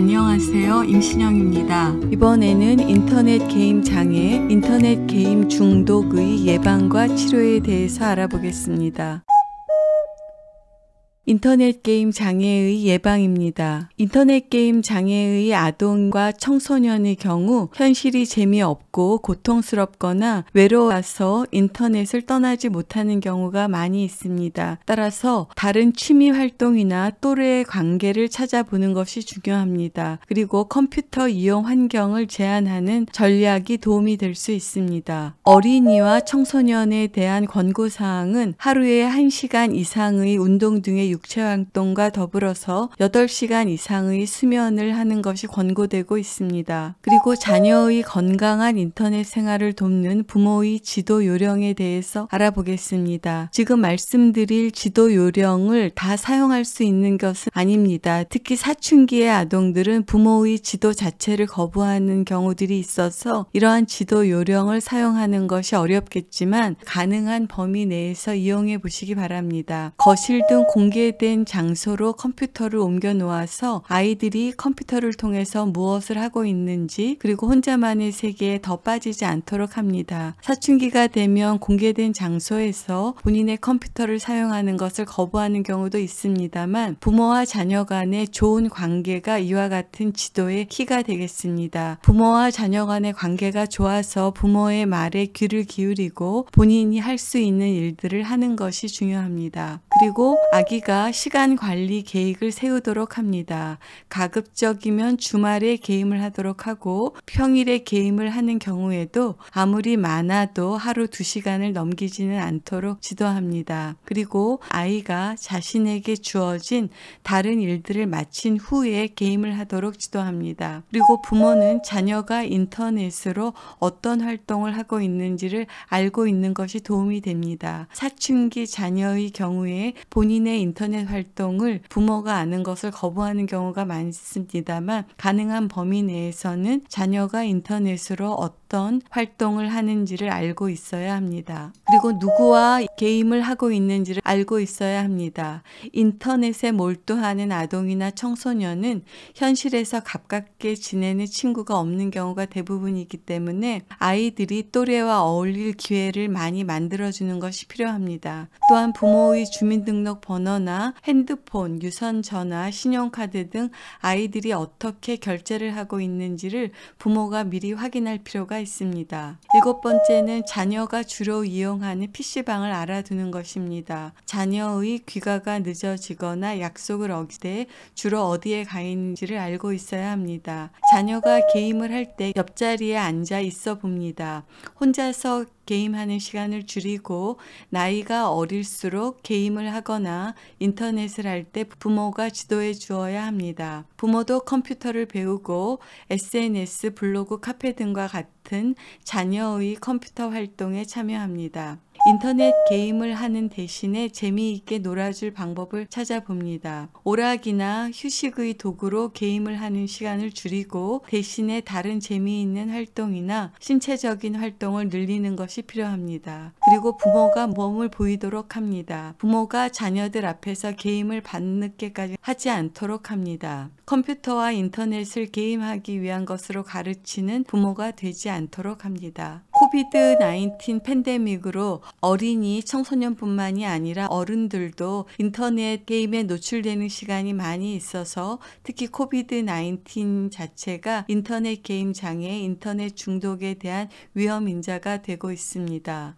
안녕하세요. 임신영입니다. 이번에는 인터넷 게임 장애, 인터넷 게임 중독의 예방과 치료에 대해서 알아보겠습니다. 인터넷 게임 장애의 예방입니다. 인터넷 게임 장애의 아동과 청소년의 경우 현실이 재미없고 고통스럽거나 외로워서 인터넷을 떠나지 못하는 경우가 많이 있습니다. 따라서 다른 취미 활동이나 또래의 관계를 찾아보는 것이 중요합니다. 그리고 컴퓨터 이용 환경을 제한하는 전략이 도움이 될 수 있습니다. 어린이와 청소년에 대한 권고사항은 하루에 1시간 이상의 운동 등의 육체활동과 더불어서 8시간 이상의 수면을 하는 것이 권고되고 있습니다. 그리고 자녀의 건강한 인터넷 생활을 돕는 부모의 지도 요령에 대해서 알아보겠습니다. 지금 말씀드릴 지도 요령을 다 사용할 수 있는 것은 아닙니다. 특히 사춘기의 아동들은 부모의 지도 자체를 거부하는 경우들이 있어서 이러한 지도 요령을 사용하는 것이 어렵겠지만 가능한 범위 내에서 이용해 보시기 바랍니다. 거실 등 공개 오래된 장소로 컴퓨터를 옮겨 놓아서 아이들이 컴퓨터를 통해서 무엇을 하고 있는지 그리고 혼자만의 세계에 더 빠지지 않도록 합니다. 사춘기가 되면 공개된 장소에서 본인의 컴퓨터를 사용하는 것을 거부하는 경우도 있습니다만 부모와 자녀 간의 좋은 관계가 이와 같은 지도의 키가 되겠습니다. 부모와 자녀 간의 관계가 좋아서 부모의 말에 귀를 기울이고 본인이 할 수 있는 일들을 하는 것이 중요합니다. 그리고 아기가 시간 관리 계획을 세우도록 합니다. 가급적이면 주말에 게임을 하도록 하고 평일에 게임을 하는 경우에도 아무리 많아도 하루 2시간을 넘기지는 않도록 지도합니다. 그리고 아이가 자신에게 주어진 다른 일들을 마친 후에 게임을 하도록 지도합니다. 그리고 부모는 자녀가 인터넷으로 어떤 활동을 하고 있는지를 알고 있는 것이 도움이 됩니다. 사춘기 자녀의 경우에 본인의 인터넷 활동을 부모가 아는 것을 거부하는 경우가 많습니다만 가능한 범위 내에서는 자녀가 인터넷으로 어떤 어떤 활동을 하는지를 알고 있어야 합니다. 그리고 누구와 게임을 하고 있는지를 알고 있어야 합니다. 인터넷에 몰두하는 아동이나 청소년은 현실에서 가깝게 지내는 친구가 없는 경우가 대부분이기 때문에 아이들이 또래와 어울릴 기회를 많이 만들어주는 것이 필요합니다. 또한 부모의 주민등록 번호나 핸드폰, 유선전화, 신용카드 등 아이들이 어떻게 결제를 하고 있는지를 부모가 미리 확인할 필요가 있습니다. 일곱 번째는 자녀가 주로 이용하는 PC방을 알아두는 것입니다. 자녀의 귀가가 늦어지거나 약속을 어기되 주로 어디에 가 있는지를 알고 있어야 합니다. 자녀가 게임을 할 때 옆자리에 앉아 있어 봅니다. 혼자서 게임하는 시간을 줄이고 나이가 어릴수록 게임을 하거나 인터넷을 할 때 부모가 지도해 주어야 합니다. 부모도 컴퓨터를 배우고 SNS, 블로그, 카페 등과 같은 자녀의 컴퓨터 활동에 참여합니다. 인터넷 게임을 하는 대신에 재미있게 놀아줄 방법을 찾아봅니다. 오락이나 휴식의 도구로 게임을 하는 시간을 줄이고 대신에 다른 재미있는 활동이나 신체적인 활동을 늘리는 것이 필요합니다. 그리고 부모가 몸을 보이도록 합니다. 부모가 자녀들 앞에서 게임을 밤늦게까지 하지 않도록 합니다. 컴퓨터와 인터넷을 게임하기 위한 것으로 가르치는 부모가 되지 않도록 합니다. 코비드 19 팬데믹으로 어린이 청소년뿐만이 아니라 어른들도 인터넷 게임에 노출되는 시간이 많이 있어서 특히 코비드 19 자체가 인터넷 게임 장애, 인터넷 중독에 대한 위험 인자가 되고 있습니다.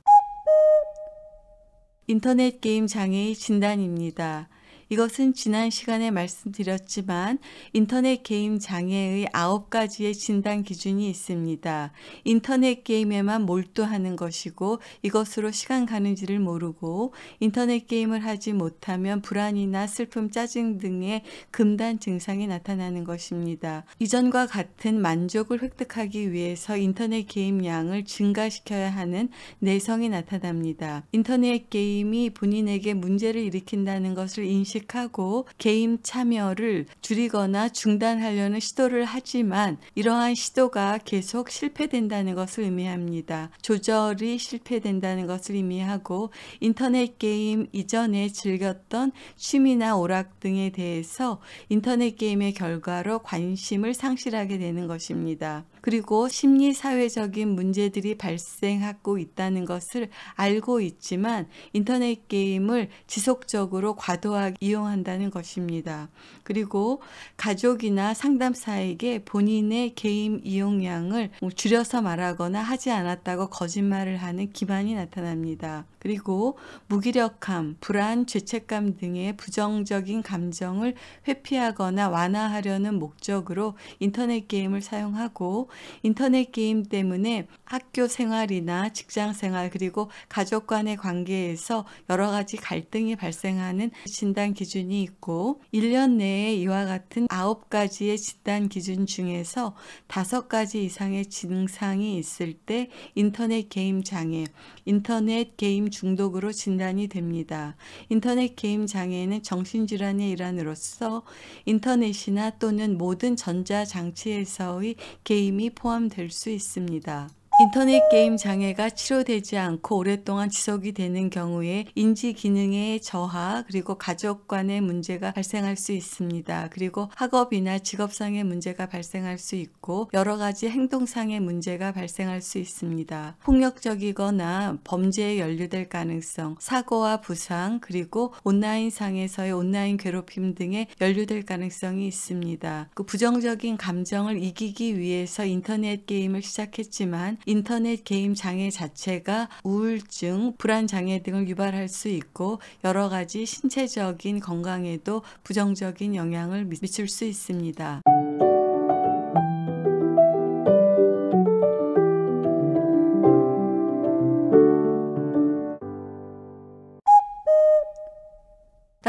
인터넷 게임 장애의 진단입니다. 이것은 지난 시간에 말씀드렸지만 인터넷 게임 장애의 9가지의 진단 기준이 있습니다. 인터넷 게임에만 몰두하는 것이고 이것으로 시간 가는지를 모르고 인터넷 게임을 하지 못하면 불안이나 슬픔, 짜증 등의 금단 증상이 나타나는 것입니다. 이전과 같은 만족을 획득하기 위해서 인터넷 게임 양을 증가시켜야 하는 내성이 나타납니다. 인터넷 게임이 본인에게 문제를 일으킨다는 것을 인식 의식하고 게임 참여를 줄이거나 중단하려는 시도를 하지만 이러한 시도가 계속 실패된다는 것을 의미합니다. 조절이 실패된다는 것을 의미하고 인터넷 게임 이전에 즐겼던 취미나 오락 등에 대해서 인터넷 게임의 결과로 관심을 상실하게 되는 것입니다. 그리고 심리 사회적인 문제들이 발생하고 있다는 것을 알고 있지만 인터넷 게임을 지속적으로 과도하게 이용한다는 것입니다. 그리고 가족이나 상담사에게 본인의 게임 이용량을 뭐 줄여서 말하거나 하지 않았다고 거짓말을 하는 기만이 나타납니다. 그리고 무기력함, 불안, 죄책감 등의 부정적인 감정을 회피하거나 완화하려는 목적으로 인터넷 게임을 사용하고 인터넷 게임 때문에 학교 생활이나 직장 생활 그리고 가족 간의 관계에서 여러 가지 갈등이 발생하는 진단 기준이 있고 1년 내에 이와 같은 9가지의 진단 기준 중에서 5가지 이상의 증상이 있을 때 인터넷 게임 장애, 인터넷 게임 중독으로 진단이 됩니다. 인터넷 게임 장애는 정신질환의 일환으로서 인터넷이나 또는 모든 전자장치에서의 게임이 내용이 포함될 수 있습니다. 인터넷 게임 장애가 치료되지 않고 오랫동안 지속이 되는 경우에 인지 기능의 저하 그리고 가족 간의 문제가 발생할 수 있습니다. 그리고 학업이나 직업상의 문제가 발생할 수 있고 여러 가지 행동상의 문제가 발생할 수 있습니다. 폭력적이거나 범죄에 연루될 가능성, 사고와 부상, 그리고 온라인상에서의 온라인 괴롭힘 등에 연루될 가능성이 있습니다. 그 부정적인 감정을 이기기 위해서 인터넷 게임을 시작했지만 인터넷 게임 장애 자체가 우울증, 불안 장애 등을 유발할 수 있고 여러 가지 신체적인 건강에도 부정적인 영향을 미칠 수 있습니다.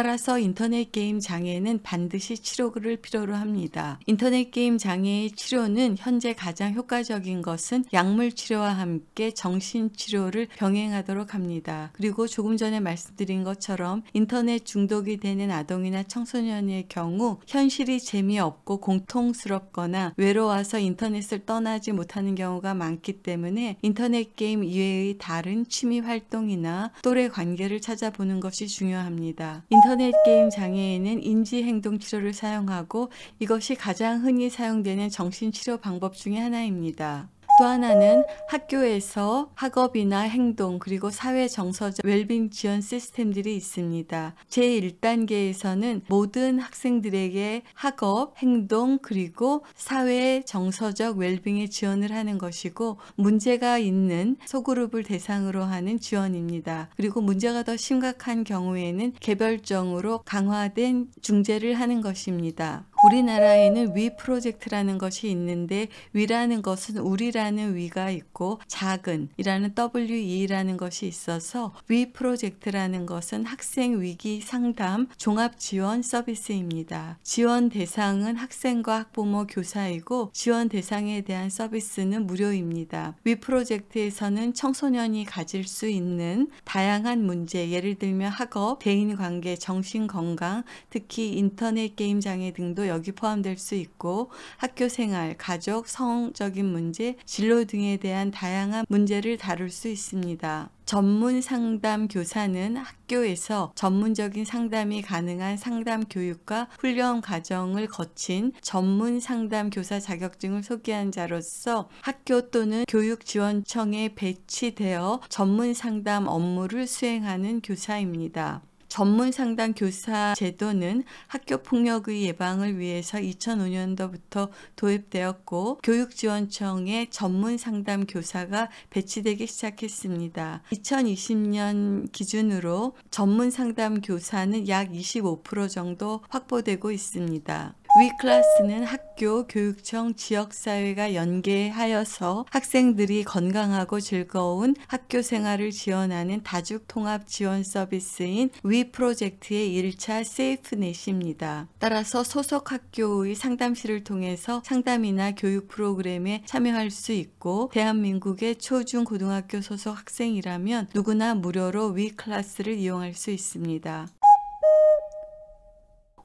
따라서 인터넷 게임 장애는 반드시 치료를 필요로 합니다. 인터넷 게임 장애의 치료는 현재 가장 효과적인 것은 약물 치료와 함께 정신 치료를 병행하도록 합니다. 그리고 조금 전에 말씀드린 것처럼 인터넷 중독이 되는 아동이나 청소년의 경우 현실이 재미없고 공통스럽거나 외로워서 인터넷을 떠나지 못하는 경우가 많기 때문에 인터넷 게임 이외의 다른 취미 활동이나 또래 관계를 찾아보는 것이 중요합니다. 인터넷 인터넷 게임 장애에는 인지행동 치료를 사용하고 이것이 가장 흔히 사용되는 정신치료 방법 중의 하나입니다. 또 하나는 학교에서 학업이나 행동 그리고 사회 정서적 웰빙 지원 시스템들이 있습니다. 제1단계에서는 모든 학생들에게 학업, 행동 그리고 사회 정서적 웰빙의 지원을 하는 것이고 문제가 있는 소그룹을 대상으로 하는 지원입니다. 그리고 문제가 더 심각한 경우에는 개별적으로 강화된 중재를 하는 것입니다. 우리나라에는 위 프로젝트라는 것이 있는데 위라는 것은 우리라는 위가 있고 작은이라는 WE라는 것이 있어서 위 프로젝트라는 것은 학생 위기 상담 종합 지원 서비스입니다. 지원 대상은 학생과 학부모 교사이고 지원 대상에 대한 서비스는 무료입니다. 위 프로젝트에서는 청소년이 가질 수 있는 다양한 문제 예를 들면 학업, 대인관계, 정신건강, 특히 인터넷 게임장애 등도 여기 포함될 수 있고 학교 생활, 가족, 성적인 문제, 진로 등에 대한 다양한 문제를 다룰 수 있습니다. 전문 상담 교사는 학교에서 전문적인 상담이 가능한 상담 교육과 훈련 과정을 거친 전문 상담 교사 자격증을 소개한 자로서 학교 또는 교육지원청에 배치되어 전문 상담 업무를 수행하는 교사입니다. 전문 상담 교사 제도는 학교 폭력의 예방을 위해서 2005년도부터 도입되었고 교육지원청에 전문 상담 교사가 배치되기 시작했습니다. 2020년 기준으로 전문 상담 교사는 약 25% 정도 확보되고 있습니다. 위클라스는 학교, 교육청, 지역사회가 연계하여서 학생들이 건강하고 즐거운 학교 생활을 지원하는 다중통합지원서비스인 위 프로젝트의 1차 세이프넷입니다. 따라서 소속 학교의 상담실을 통해서 상담이나 교육 프로그램에 참여할 수 있고 대한민국의 초중고등학교 소속 학생이라면 누구나 무료로 위클라스를 이용할 수 있습니다.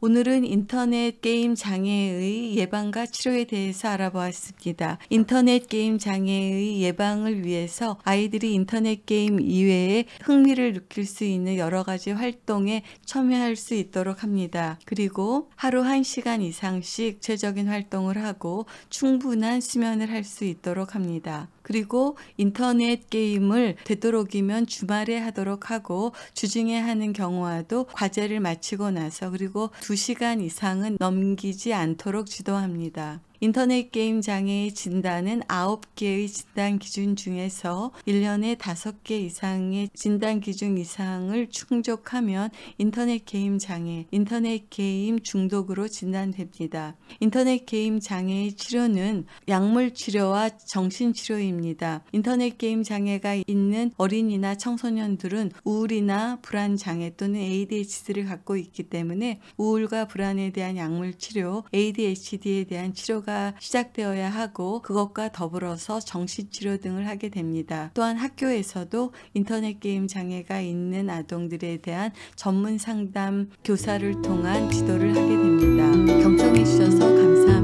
오늘은 인터넷 게임 장애의 예방과 치료에 대해서 알아보았습니다. 인터넷 게임 장애의 예방을 위해서 아이들이 인터넷 게임 이외에 흥미를 느낄 수 있는 여러 가지 활동에 참여할 수 있도록 합니다. 그리고 하루 1시간 이상씩 체적인 활동을 하고 충분한 수면을 할 수 있도록 합니다. 그리고 인터넷 게임을 되도록이면 주말에 하도록 하고 주중에 하는 경우와도 과제를 마치고 나서 그리고 2시간 이상은 넘기지 않도록 지도합니다. 인터넷 게임 장애의 진단은 9개의 진단 기준 중에서 1년에 5개 이상의 진단 기준 이상을 충족하면 인터넷 게임 장애, 인터넷 게임 중독으로 진단됩니다. 인터넷 게임 장애의 치료는 약물 치료와 정신 치료입니다. 인터넷 게임 장애가 있는 어린이나 청소년들은 우울이나 불안 장애 또는 ADHD를 갖고 있기 때문에 우울과 불안에 대한 약물 치료, ADHD에 대한 치료가 치료가 시작되어야 하고 그것과 더불어서 정신치료 등을 하게 됩니다. 또한 학교에서도 인터넷 게임 장애가 있는 아동들에 대한 전문 상담 교사를 통한 지도를 하게 됩니다. 경청해 주셔서 감사합니다.